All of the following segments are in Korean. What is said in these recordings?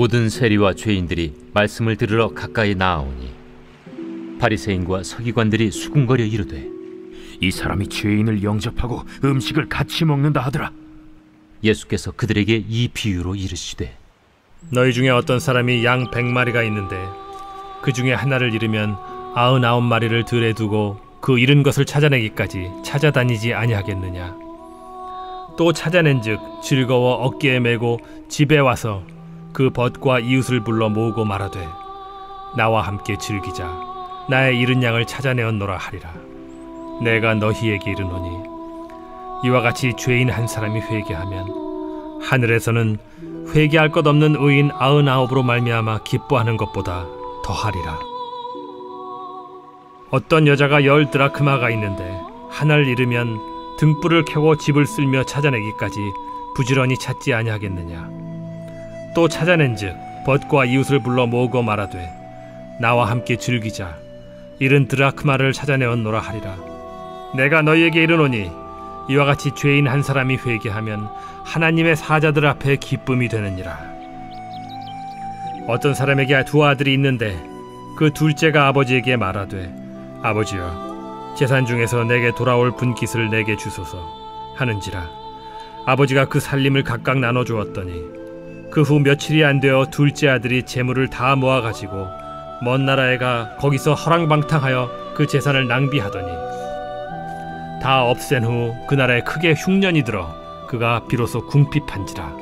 모든 세리와 죄인들이 말씀을 들으러 가까이 나아오니 바리새인과 서기관들이 수군거려 이르되 이 사람이 죄인을 영접하고 음식을 같이 먹는다 하더라. 예수께서 그들에게 이 비유로 이르시되 너희 중에 어떤 사람이 양 백마리가 있는데 그 중에 하나를 잃으면 아흔아홉 마리를 들에 두고 그 잃은 것을 찾아내기까지 찾아다니지 아니하겠느냐 또 찾아낸즉 즐거워 어깨에 메고 집에 와서 그 벗과 이웃을 불러 모으고 말하되 나와 함께 즐기자 나의 잃은 양을 찾아내었노라 하리라 내가 너희에게 이르노니 이와 같이 죄인 한 사람이 회개하면 하늘에서는 회개할 것 없는 의인 아흔아홉으로 말미암아 기뻐하는 것보다 더하리라 어떤 여자가 열 드라크마가 있는데 하나를 잃으면 등불을 켜고 집을 쓸며 찾아내기까지 부지런히 찾지 아니하겠느냐 또 찾아낸즉 벗과 이웃을 불러 모으고 말하되 나와 함께 즐기자 이른 드라크마를 찾아내었노라 하리라 내가 너희에게 이르노니 이와 같이 죄인 한 사람이 회개하면 하나님의 사자들 앞에 기쁨이 되느니라 어떤 사람에게 두 아들이 있는데 그 둘째가 아버지에게 말하되 아버지여 재산 중에서 내게 돌아올 분깃을 내게 주소서 하는지라 아버지가 그 살림을 각각 나눠 주었더니 그후 며칠이 안 되어 둘째 아들이 재물을 다 모아 가지고 먼 나라에 가 거기서 허랑방탕하여 그 재산을 낭비하더니 다 없앤 후 그 나라에 크게 흉년이 들어 그가 비로소 궁핍한지라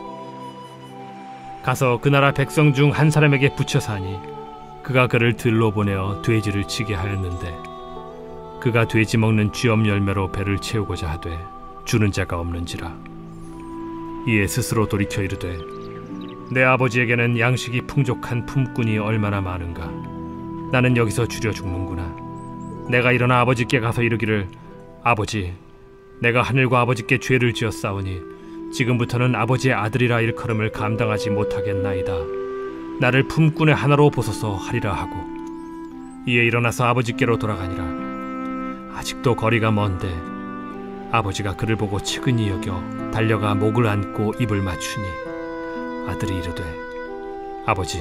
가서 그 나라 백성 중 한 사람에게 붙여 사니 그가 그를 들로 보내어 돼지를 치게 하였는데 그가 돼지 먹는 쥐엄 열매로 배를 채우고자 하되 주는 자가 없는지라 이에 스스로 돌이켜 이르되 내 아버지에게는 양식이 풍족한 품꾼이 얼마나 많은가. 나는 여기서 줄여 죽는구나. 내가 일어나 아버지께 가서 이르기를 아버지, 내가 하늘과 아버지께 죄를 지었사오니 지금부터는 아버지의 아들이라 일컬음을 감당하지 못하겠나이다. 나를 품꾼의 하나로 보소서 하리라 하고 이에 일어나서 아버지께로 돌아가니라. 아직도 거리가 먼데 아버지가 그를 보고 측은히 여겨 달려가 목을 안고 입을 맞추니 아들이 이르되 아버지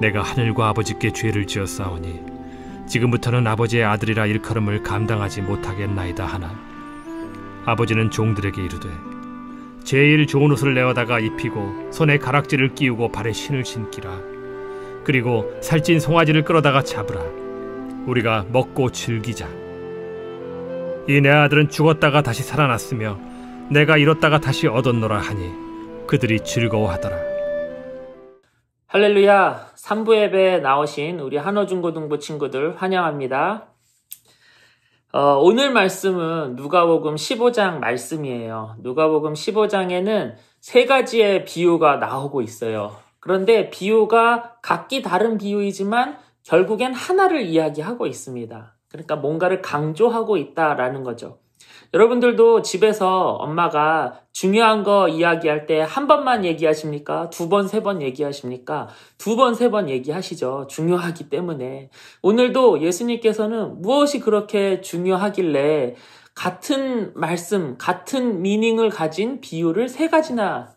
내가 하늘과 아버지께 죄를 지었사오니 지금부터는 아버지의 아들이라 일컬음을 감당하지 못하겠나이다 하나 아버지는 종들에게 이르되 제일 좋은 옷을 내어다가 입히고 손에 가락지를 끼우고 발에 신을 신기라 그리고 살찐 송아지를 끌어다가 잡으라 우리가 먹고 즐기자 이 내 아들은 죽었다가 다시 살아났으며 내가 잃었다가 다시 얻었노라 하니 그들이 즐거워하더라. 할렐루야! 3부 예배에 나오신 우리 한어중고등부 친구들 환영합니다. 어, 오늘 말씀은 누가복음 15장 말씀이에요. 누가복음 15장에는 세 가지의 비유가 나오고 있어요. 그런데 비유가 각기 다른 비유이지만 결국엔 하나를 이야기하고 있습니다. 그러니까 뭔가를 강조하고 있다라는 거죠. 여러분들도 집에서 엄마가 중요한 거 이야기할 때 한 번만 얘기하십니까? 두 번, 세 번 얘기하십니까? 두 번, 세 번 얘기하시죠. 중요하기 때문에. 오늘도 예수님께서는 무엇이 그렇게 중요하길래 같은 말씀, 같은 미닝을 가진 비유를 세 가지나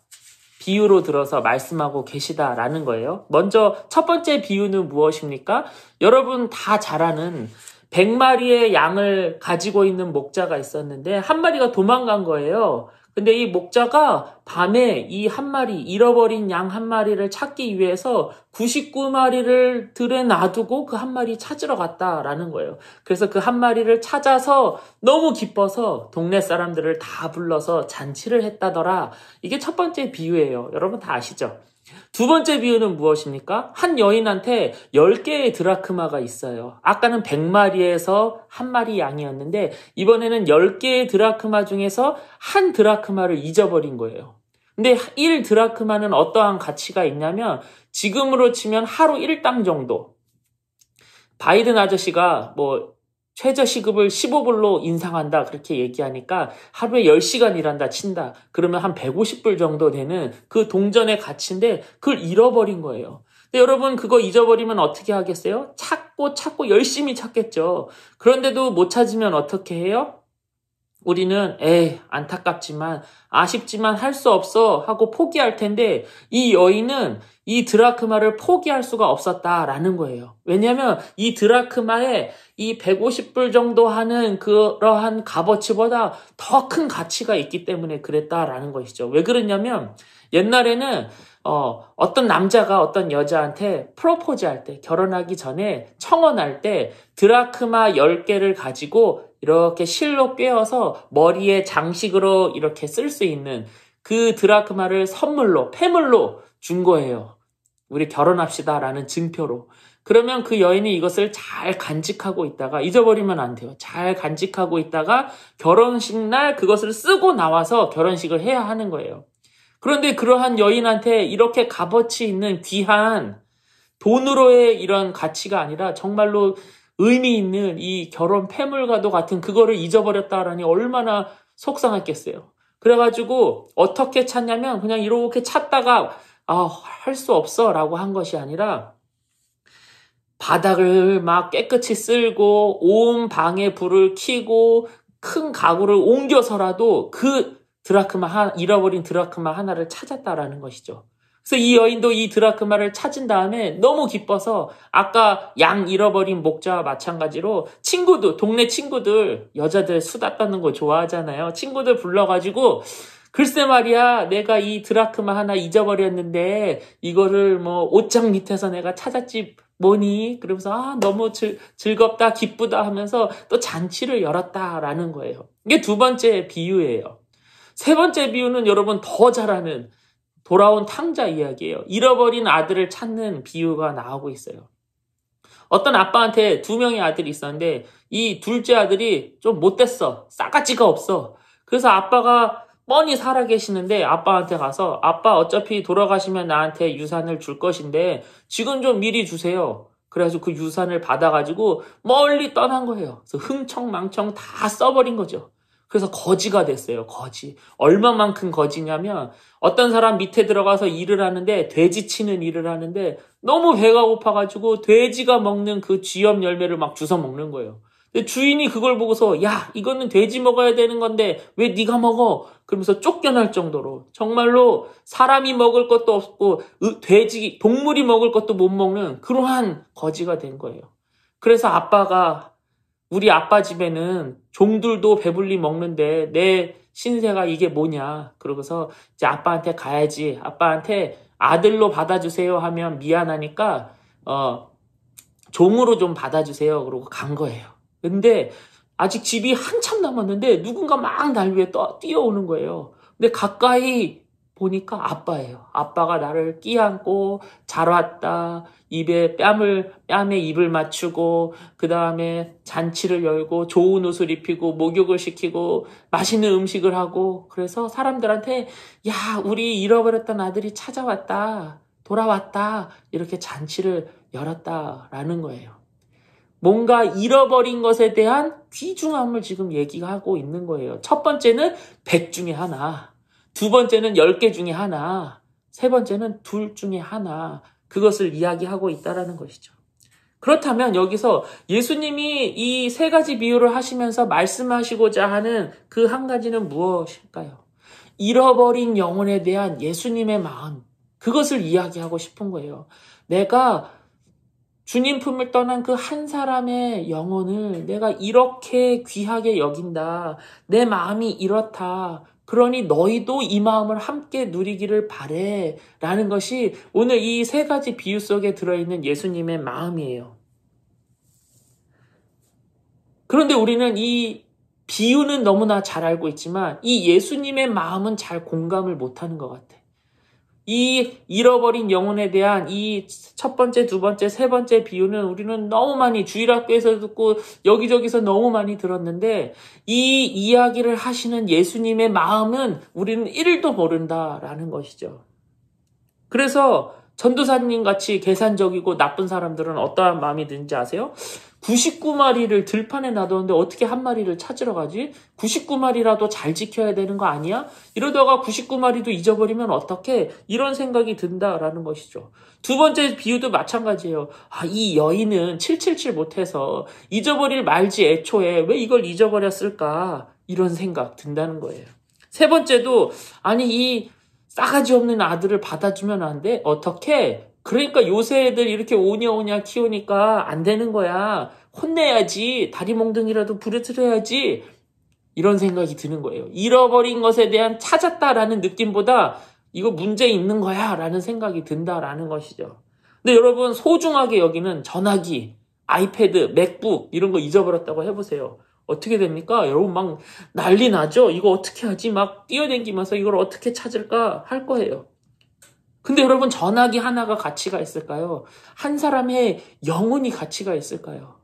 비유로 들어서 말씀하고 계시다라는 거예요. 먼저 첫 번째 비유는 무엇입니까? 여러분 다 잘 아는 100마리의 양을 가지고 있는 목자가 있었는데 한 마리가 도망간 거예요. 근데 이 목자가 밤에 이 한 마리, 잃어버린 양 한 마리를 찾기 위해서 99마리를 들에 놔두고 그 한 마리 찾으러 갔다라는 거예요. 그래서 그 한 마리를 찾아서 너무 기뻐서 동네 사람들을 다 불러서 잔치를 했다더라. 이게 첫 번째 비유예요. 여러분 다 아시죠? 두 번째 비유는 무엇입니까? 한 여인한테 10개의 드라크마가 있어요. 아까는 100마리에서 한 마리 양이었는데 이번에는 10개의 드라크마 중에서 한 드라크마를 잊어버린 거예요. 근데 1 드라크마는 어떠한 가치가 있냐면 지금으로 치면 하루 1당 정도. 바이든 아저씨가 뭐 최저시급을 15불로 인상한다 그렇게 얘기하니까 하루에 10시간 일한다 친다 그러면 한 150불 정도 되는 그 동전의 가치인데 그걸 잃어버린 거예요. 근데 여러분 그거 잊어버리면 어떻게 하겠어요? 찾고 찾고 열심히 찾겠죠. 그런데도 못 찾으면 어떻게 해요? 우리는 에 안타깝지만 아쉽지만 할 수 없어 하고 포기할 텐데 이 여인은 이 드라크마를 포기할 수가 없었다라는 거예요. 왜냐하면 이 드라크마에 이 150불 정도 하는 그러한 값어치보다 더 큰 가치가 있기 때문에 그랬다라는 것이죠. 왜 그랬냐면 옛날에는 어, 어떤 남자가 어떤 여자한테 프로포즈할 때, 결혼하기 전에 청혼할 때 드라크마 10개를 가지고 이렇게 실로 꿰어서 머리에 장식으로 이렇게 쓸 수 있는 그 드라크마를 선물로, 폐물로준 거예요. 우리 결혼합시다 라는 증표로. 그러면 그 여인이 이것을 잘 간직하고 있다가 잊어버리면 안 돼요. 잘 간직하고 있다가 결혼식 날 그것을 쓰고 나와서 결혼식을 해야 하는 거예요. 그런데 그러한 여인한테 이렇게 값어치 있는 귀한 돈으로의 이런 가치가 아니라 정말로 의미 있는 이 결혼 폐물과도 같은 그거를 잊어버렸다라니 얼마나 속상했겠어요. 그래가지고 어떻게 찾냐면 그냥 이렇게 찾다가 아, 할 수 없어 라고 한 것이 아니라 바닥을 막 깨끗이 쓸고 온 방에 불을 켜고 큰 가구를 옮겨서라도 그 드라크마 잃어버린 드라크마 하나를 찾았다라는 것이죠. 그래서 이 여인도 이 드라크마를 찾은 다음에 너무 기뻐서 아까 양 잃어버린 목자와 마찬가지로 친구들, 동네 친구들, 여자들 수다 떠는 거 좋아하잖아요. 친구들 불러가지고 글쎄 말이야, 내가 이 드라크마 하나 잊어버렸는데 이거를 뭐 옷장 밑에서 내가 찾았지 뭐니? 그러면서 아 너무 즐, 즐겁다, 기쁘다 하면서 또 잔치를 열었다라는 거예요. 이게 두 번째 비유예요. 세 번째 비유는 여러분 더 잘하는 돌아온 탕자 이야기예요. 잃어버린 아들을 찾는 비유가 나오고 있어요. 어떤 아빠한테 두 명의 아들이 있었는데 이 둘째 아들이 좀 못됐어. 싸가지가 없어. 그래서 아빠가 뻔히 살아계시는데 아빠한테 가서 아빠 어차피 돌아가시면 나한테 유산을 줄 것인데 지금 좀 미리 주세요. 그래가지고 그 유산을 받아가지고 멀리 떠난 거예요. 그래서 흥청망청 다 써버린 거죠. 그래서 거지가 됐어요. 거지. 얼마만큼 거지냐면 어떤 사람 밑에 들어가서 일을 하는데 돼지 치는 일을 하는데 너무 배가 고파가지고 돼지가 먹는 그 쥐염 열매를 막 주워 먹는 거예요. 주인이 그걸 보고서 야 이거는 돼지 먹어야 되는 건데 왜 네가 먹어? 그러면서 쫓겨날 정도로 정말로 사람이 먹을 것도 없고 돼지 동물이 먹을 것도 못 먹는 그러한 거지가 된 거예요. 그래서 아빠가 우리 아빠 집에는 종들도 배불리 먹는데 내 신세가 이게 뭐냐. 그러고서 이제 아빠한테 가야지. 아빠한테 아들로 받아주세요 하면 미안하니까, 어, 종으로 좀 받아주세요. 그러고 간 거예요. 근데 아직 집이 한참 남았는데 누군가 막 날 위해 떠, 뛰어오는 거예요. 근데 가까이 보니까 아빠예요. 아빠가 나를 끼안고 잘 왔다. 입에 뺨을 뺨에 입을 맞추고 그 다음에 잔치를 열고 좋은 옷을 입히고 목욕을 시키고 맛있는 음식을 하고 그래서 사람들한테 야 우리 잃어버렸던 아들이 찾아왔다 돌아왔다 이렇게 잔치를 열었다라는 거예요. 뭔가 잃어버린 것에 대한 귀중함을 지금 얘기하고 있는 거예요. 첫 번째는 백 중에 하나. 두 번째는 10개 중에 하나, 세 번째는 둘 중에 하나, 그것을 이야기하고 있다는 것이죠. 그렇다면 여기서 예수님이 이 세 가지 비유를 하시면서 말씀하시고자 하는 그 한 가지는 무엇일까요? 잃어버린 영혼에 대한 예수님의 마음, 그것을 이야기하고 싶은 거예요. 내가 주님 품을 떠난 그 한 사람의 영혼을 내가 이렇게 귀하게 여긴다. 내 마음이 이렇다. 그러니 너희도 이 마음을 함께 누리기를 바래. 라는 것이 오늘 이 세 가지 비유 속에 들어있는 예수님의 마음이에요. 그런데 우리는 이 비유는 너무나 잘 알고 있지만 이 예수님의 마음은 잘 공감을 못하는 것 같아. 요이 잃어버린 영혼에 대한 이 첫 번째, 두 번째, 세 번째 비유는 우리는 너무 많이 주일학교에서 듣고 여기저기서 너무 많이 들었는데 이 이야기를 하시는 예수님의 마음은 우리는 1도 모른다라는 것이죠. 그래서 전도사님 같이 계산적이고 나쁜 사람들은 어떠한 마음이 드는지 아세요? 99마리를 들판에 놔뒀는데 어떻게 한 마리를 찾으러 가지? 99마리라도 잘 지켜야 되는 거 아니야? 이러다가 99마리도 잊어버리면 어떻게? 이런 생각이 든다라는 것이죠. 두 번째 비유도 마찬가지예요. 아, 이 여인은 777 못해서 잊어버릴 말지 애초에 왜 이걸 잊어버렸을까? 이런 생각 든다는 거예요. 세 번째도 아니 이 싸가지 없는 아들을 받아주면 안 돼? 어떻게? 그러니까 요새 애들 이렇게 오냐오냐 키우니까 안 되는 거야. 혼내야지. 다리 몽둥이라도 부르트려야지. 이런 생각이 드는 거예요. 잃어버린 것에 대한 찾았다라는 느낌보다 이거 문제 있는 거야 라는 생각이 든다라는 것이죠. 근데 여러분 소중하게 여기는 전화기, 아이패드, 맥북 이런 거 잊어버렸다고 해보세요. 어떻게 됩니까? 여러분 막 난리 나죠? 이거 어떻게 하지? 막 뛰어댕기면서 이걸 어떻게 찾을까 할 거예요. 근데 여러분 전화기 하나가 가치가 있을까요? 한 사람의 영혼이 가치가 있을까요?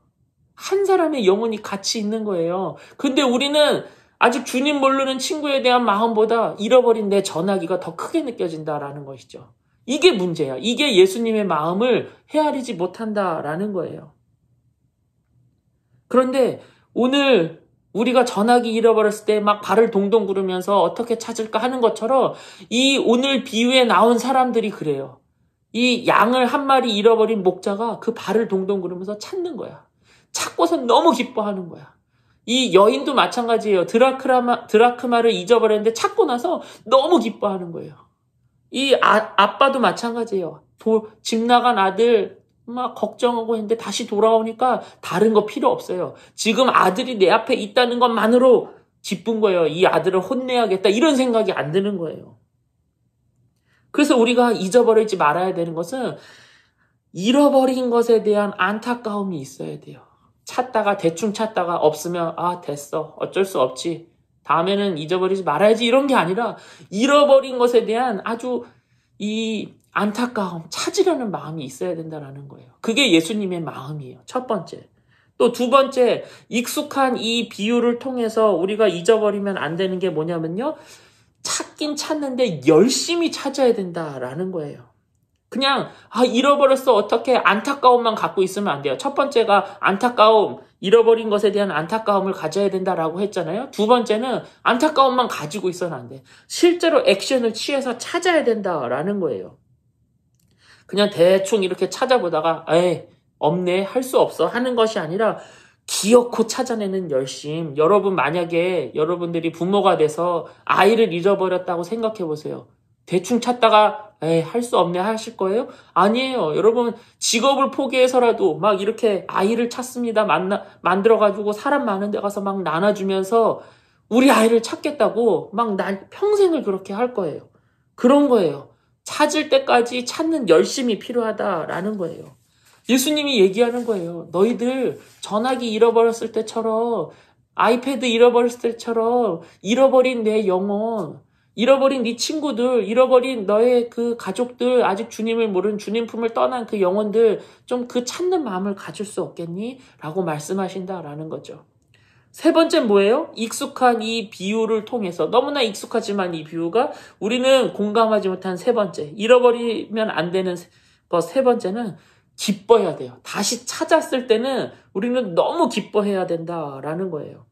한 사람의 영혼이 가치 있는 거예요. 근데 우리는 아직 주님 모르는 친구에 대한 마음보다 잃어버린 내 전화기가 더 크게 느껴진다라는 것이죠. 이게 문제야. 이게 예수님의 마음을 헤아리지 못한다라는 거예요. 그런데 오늘 우리가 전화기 잃어버렸을 때 막 발을 동동 구르면서 어떻게 찾을까 하는 것처럼 이 오늘 비유에 나온 사람들이 그래요. 이 양을 한 마리 잃어버린 목자가 그 발을 동동 구르면서 찾는 거야. 찾고서 너무 기뻐하는 거야. 이 여인도 마찬가지예요. 드라크라마, 드라크마를 잊어버렸는데 찾고 나서 너무 기뻐하는 거예요. 이 아, 아빠도 마찬가지예요. 도, 집 나간 아들 막 걱정하고 있는데 다시 돌아오니까 다른 거 필요 없어요. 지금 아들이 내 앞에 있다는 것만으로 기쁜 거예요. 이 아들을 혼내야겠다. 이런 생각이 안 드는 거예요. 그래서 우리가 잊어버리지 말아야 되는 것은 잃어버린 것에 대한 안타까움이 있어야 돼요. 찾다가 대충 찾다가 없으면 아 됐어 어쩔 수 없지 다음에는 잊어버리지 말아야지 이런 게 아니라 잃어버린 것에 대한 아주 이 안타까움 찾으려는 마음이 있어야 된다라는 거예요. 그게 예수님의 마음이에요. 첫 번째. 또 두 번째, 익숙한 이 비유를 통해서 우리가 잊어버리면 안 되는 게 뭐냐면요. 찾긴 찾는데 열심히 찾아야 된다라는 거예요. 그냥 아 잃어버렸어 어떻게 안타까움만 갖고 있으면 안 돼요. 첫 번째가 안타까움 잃어버린 것에 대한 안타까움을 가져야 된다라고 했잖아요. 두 번째는 안타까움만 가지고 있어는 안 돼. 실제로 액션을 취해서 찾아야 된다라는 거예요. 그냥 대충 이렇게 찾아보다가 에이 없네 할 수 없어 하는 것이 아니라 기어코 찾아내는 열심. 여러분 만약에 여러분들이 부모가 돼서 아이를 잃어버렸다고 생각해 보세요. 대충 찾다가 할 수 없네 하실 거예요? 아니에요. 여러분 직업을 포기해서라도 막 이렇게 아이를 찾습니다. 만나 만들어 가지고 사람 많은 데 가서 막 나눠 주면서 우리 아이를 찾겠다고 막 난 평생을 그렇게 할 거예요. 그런 거예요. 찾을 때까지 찾는 열심이 필요하다라는 거예요. 예수님이 얘기하는 거예요. 너희들 전화기 잃어버렸을 때처럼 아이패드 잃어버렸을 때처럼 잃어버린 내 영혼 잃어버린 네 친구들, 잃어버린 너의 그 가족들, 아직 주님을 모른 주님 품을 떠난 그 영혼들 좀 그 찾는 마음을 가질 수 없겠니? 라고 말씀하신다라는 거죠. 세 번째 뭐예요? 익숙한 이 비유를 통해서 너무나 익숙하지만 이 비유가 우리는 공감하지 못한 세 번째 잃어버리면 안 되는 것세 뭐 번째는 기뻐야 해 돼요. 다시 찾았을 때는 우리는 너무 기뻐해야 된다라는 거예요.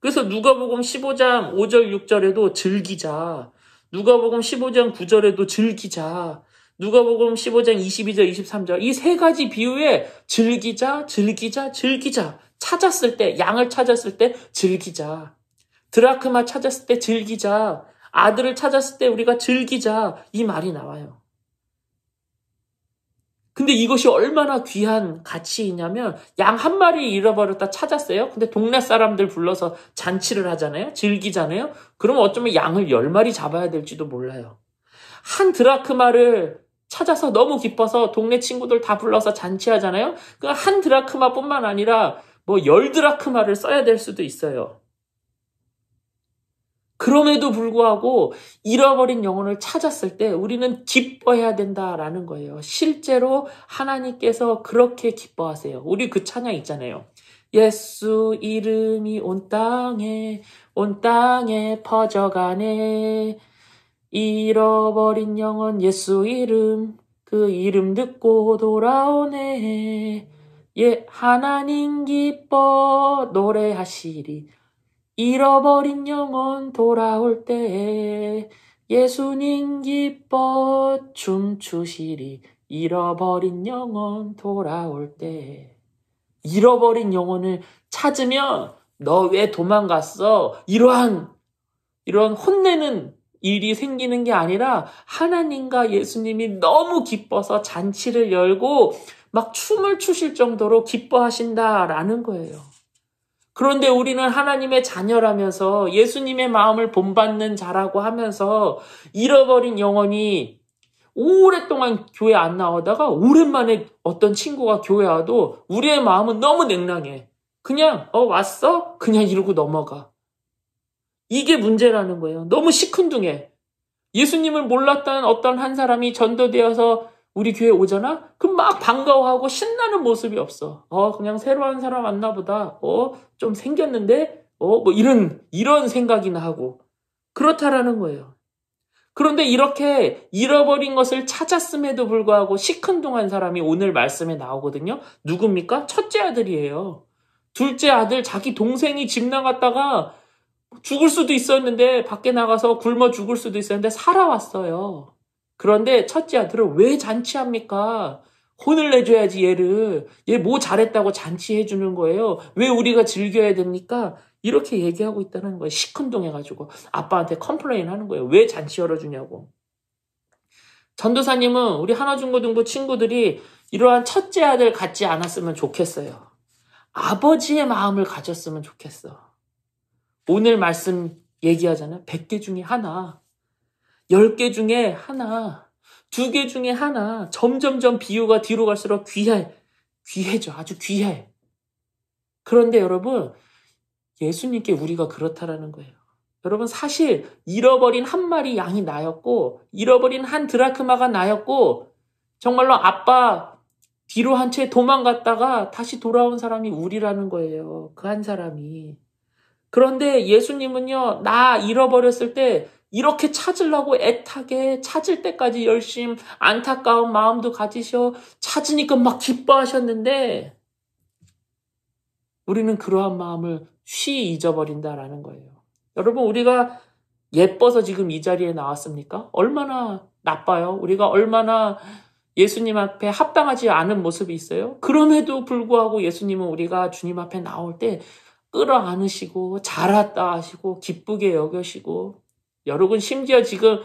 그래서 누가복음 15장 5절 6절에도 즐기자. 누가복음 15장 9절에도 즐기자. 누가복음 15장 22절 23절 이 세 가지 비유에 즐기자 즐기자 즐기자 찾았을 때 양을 찾았을 때 즐기자 드라크마 찾았을 때 즐기자 아들을 찾았을 때 우리가 즐기자 이 말이 나와요. 근데 이것이 얼마나 귀한 가치이냐면 양 한 마리 잃어버렸다 찾았어요. 근데 동네 사람들 불러서 잔치를 하잖아요. 즐기잖아요. 그러면 어쩌면 양을 열 마리 잡아야 될지도 몰라요. 한 드라크마를 찾아서 너무 기뻐서 동네 친구들 다 불러서 잔치하잖아요. 그 한 드라크마뿐만 아니라 뭐 열 드라크마를 써야 될 수도 있어요. 그럼에도 불구하고 잃어버린 영혼을 찾았을 때 우리는 기뻐해야 된다라는 거예요. 실제로 하나님께서 그렇게 기뻐하세요. 우리 그 찬양 있잖아요. 예수 이름이 온 땅에 온 땅에 퍼져가네 잃어버린 영혼 예수 이름 그 이름 듣고 돌아오네 예 하나님 기뻐 노래하시리 잃어버린 영혼 돌아올 때에 예수님 기뻐 춤추시리 잃어버린 영혼 돌아올 때에 잃어버린 영혼을 찾으면 너 왜 도망갔어? 이러한 이런 혼내는 일이 생기는 게 아니라 하나님과 예수님이 너무 기뻐서 잔치를 열고 막 춤을 추실 정도로 기뻐하신다라는 거예요. 그런데 우리는 하나님의 자녀라면서 예수님의 마음을 본받는 자라고 하면서 잃어버린 영혼이 오랫동안 교회 안 나오다가 오랜만에 어떤 친구가 교회 와도 우리의 마음은 너무 냉랑해 그냥 어 왔어? 그냥 이러고 넘어가. 이게 문제라는 거예요. 너무 시큰둥해. 예수님을 몰랐던 어떤 한 사람이 전도되어서 우리 교회 오잖아? 그럼 막 반가워하고 신나는 모습이 없어. 어, 그냥 새로 운 사람 왔나 보다. 어, 좀 생겼는데? 어, 뭐 이런, 이런 생각이나 하고. 그렇다라는 거예요. 그런데 이렇게 잃어버린 것을 찾았음에도 불구하고 시큰둥한 사람이 오늘 말씀에 나오거든요. 누굽니까? 첫째 아들이에요. 둘째 아들 자기 동생이 집 나갔다가 죽을 수도 있었는데 밖에 나가서 굶어 죽을 수도 있었는데 살아왔어요. 그런데 첫째 아들을 왜 잔치합니까? 혼을 내줘야지 얘를. 얘 뭐 잘했다고 잔치해 주는 거예요. 왜 우리가 즐겨야 됩니까? 이렇게 얘기하고 있다는 거예요. 시큰둥해가지고 아빠한테 컴플레인 하는 거예요. 왜 잔치 열어주냐고. 전도사님은 우리 하나중고등부 친구들이 이러한 첫째 아들 갖지 않았으면 좋겠어요. 아버지의 마음을 가졌으면 좋겠어. 오늘 말씀 얘기하잖아요. 100개 중에 하나. 10개 중에 하나, 2개 중에 하나, 점점점 비유가 뒤로 갈수록 귀해, 귀해져. 아주 귀해. 그런데 여러분, 예수님께 우리가 그렇다라는 거예요. 여러분, 사실 잃어버린 한 마리 양이 나였고, 잃어버린 한 드라크마가 나였고, 정말로 아빠 뒤로 한 채 도망갔다가 다시 돌아온 사람이 우리라는 거예요. 그 한 사람이. 그런데 예수님은요, 나 잃어버렸을 때 이렇게 찾으려고 애타게 찾을 때까지 열심 안타까운 마음도 가지셔 찾으니까 막 기뻐하셨는데 우리는 그러한 마음을 쉬 잊어버린다라는 거예요. 여러분 우리가 예뻐서 지금 이 자리에 나왔습니까? 얼마나 나빠요. 우리가 얼마나 예수님 앞에 합당하지 않은 모습이 있어요. 그럼에도 불구하고 예수님은 우리가 주님 앞에 나올 때 끌어안으시고 잘했다 하시고 기쁘게 여겨시고 여러분 심지어 지금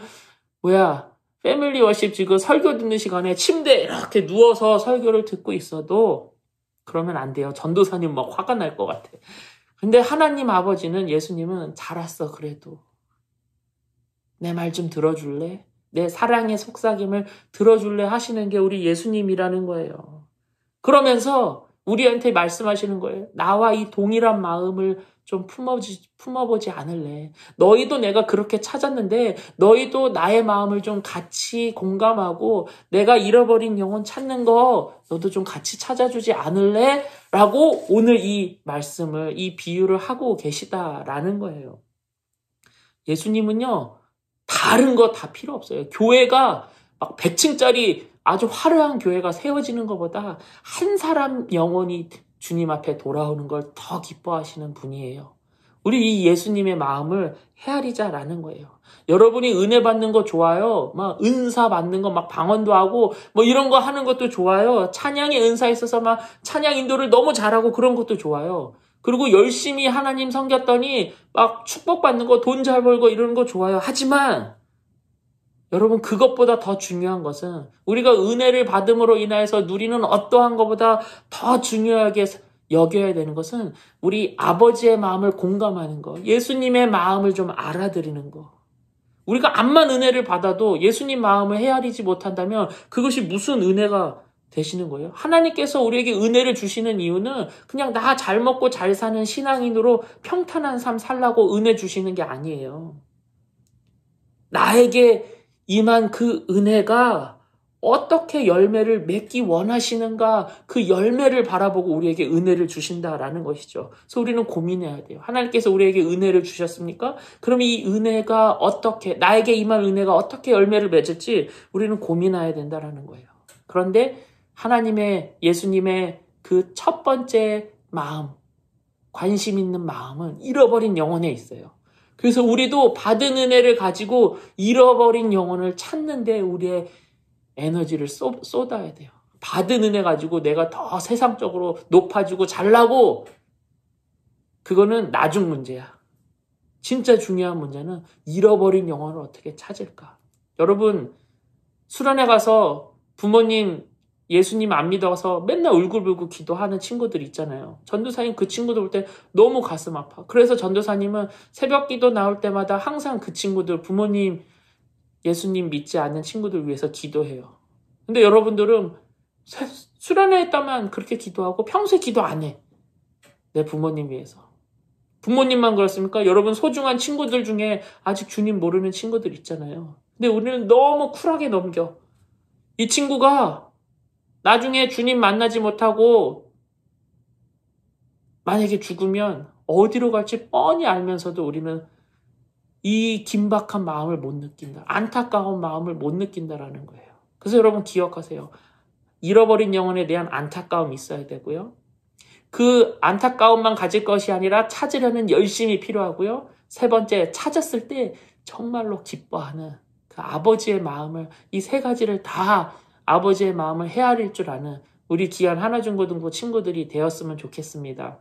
뭐야 패밀리 워십 지금 설교 듣는 시간에 침대 이렇게 누워서 설교를 듣고 있어도 그러면 안 돼요. 전도사님 막 화가 날 것 같아. 근데 하나님 아버지는 예수님은 잘 왔어 그래도 내 말 좀 들어줄래? 내 사랑의 속삭임을 들어줄래 하시는 게 우리 예수님이라는 거예요. 그러면서 우리한테 말씀하시는 거예요. 나와 이 동일한 마음을 좀 품어지, 품어보지 않을래. 너희도 내가 그렇게 찾았는데 너희도 나의 마음을 좀 같이 공감하고 내가 잃어버린 영혼 찾는 거 너도 좀 같이 찾아주지 않을래? 라고 오늘 이 말씀을, 이 비유를 하고 계시다라는 거예요. 예수님은요, 다른 거 다 필요 없어요. 교회가 막 100층짜리 아주 화려한 교회가 세워지는 것보다 한 사람 영혼이 주님 앞에 돌아오는 걸 더 기뻐하시는 분이에요. 우리 이 예수님의 마음을 헤아리자라는 거예요. 여러분이 은혜 받는 거 좋아요. 막 은사 받는 거 막 방언도 하고 뭐 이런 거 하는 것도 좋아요. 찬양의 은사 있어서 막 찬양 인도를 너무 잘하고 그런 것도 좋아요. 그리고 열심히 하나님 섬겼더니 막 축복받는 거 돈 잘 벌고 이런 거 좋아요. 하지만 여러분 그것보다 더 중요한 것은 우리가 은혜를 받음으로 인하여서 누리는 어떠한 것보다 더 중요하게 여겨야 되는 것은 우리 아버지의 마음을 공감하는 것, 예수님의 마음을 좀 알아들이는 것. 우리가 암만 은혜를 받아도 예수님 마음을 헤아리지 못한다면 그것이 무슨 은혜가 되시는 거예요? 하나님께서 우리에게 은혜를 주시는 이유는 그냥 나 잘 먹고 잘 사는 신앙인으로 평탄한 삶 살라고 은혜 주시는 게 아니에요. 나에게 이만 그 은혜가 어떻게 열매를 맺기 원하시는가 그 열매를 바라보고 우리에게 은혜를 주신다라는 것이죠. 그래서 우리는 고민해야 돼요. 하나님께서 우리에게 은혜를 주셨습니까? 그럼 이 은혜가 어떻게 나에게 임한 은혜가 어떻게 열매를 맺을지 우리는 고민해야 된다라는 거예요. 그런데 하나님의 예수님의 그 첫 번째 마음 관심 있는 마음은 잃어버린 영혼에 있어요. 그래서 우리도 받은 은혜를 가지고 잃어버린 영혼을 찾는데 우리의 에너지를 쏟, 아야 돼요. 받은 은혜 가지고 내가 더 세상적으로 높아지고 잘나고 그거는 나중 문제야. 진짜 중요한 문제는 잃어버린 영혼을 어떻게 찾을까. 여러분 수련회 가서 부모님 예수님 안 믿어서 맨날 울고불고 기도하는 친구들 있잖아요. 전도사님 그 친구들 볼 때 너무 가슴 아파. 그래서 전도사님은 새벽 기도 나올 때마다 항상 그 친구들 부모님 예수님 믿지 않는 친구들 위해서 기도해요. 근데 여러분들은 수련회에다면 그렇게 기도하고 평소에 기도 안 해. 내 부모님 위해서. 부모님만 그렇습니까? 여러분 소중한 친구들 중에 아직 주님 모르는 친구들 있잖아요. 근데 우리는 너무 쿨하게 넘겨. 이 친구가 나중에 주님 만나지 못하고 만약에 죽으면 어디로 갈지 뻔히 알면서도 우리는 이 긴박한 마음을 못 느낀다. 안타까운 마음을 못 느낀다라는 거예요. 그래서 여러분 기억하세요. 잃어버린 영혼에 대한 안타까움이 있어야 되고요. 그 안타까움만 가질 것이 아니라 찾으려는 열심이 필요하고요. 세 번째, 찾았을 때 정말로 기뻐하는 그 아버지의 마음을 이 세 가지를 다 아버지의 마음을 헤아릴 줄 아는 우리 귀한 하나중고등부 친구들이 되었으면 좋겠습니다.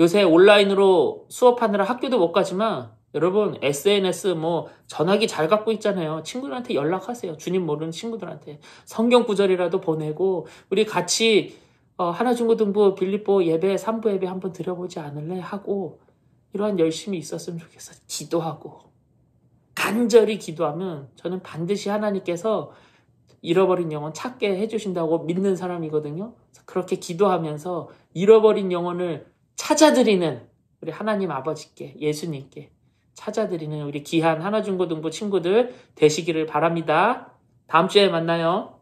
요새 온라인으로 수업하느라 학교도 못 가지만 여러분 SNS 뭐 전화기 잘 갖고 있잖아요. 친구들한테 연락하세요. 주님 모르는 친구들한테 성경 구절이라도 보내고 우리 같이 어, 하나중고등부 빌립보 예배 3부 예배 한번 드려보지 않을래 하고 이러한 열심이 있었으면 좋겠어. 요 기도하고 간절히 기도하면 저는 반드시 하나님께서 잃어버린 영혼 찾게 해주신다고 믿는 사람이거든요. 그렇게 기도하면서 잃어버린 영혼을 찾아드리는 우리 하나님 아버지께 예수님께 찾아드리는 우리 귀한 하나중고등부 친구들 되시기를 바랍니다. 다음 주에 만나요.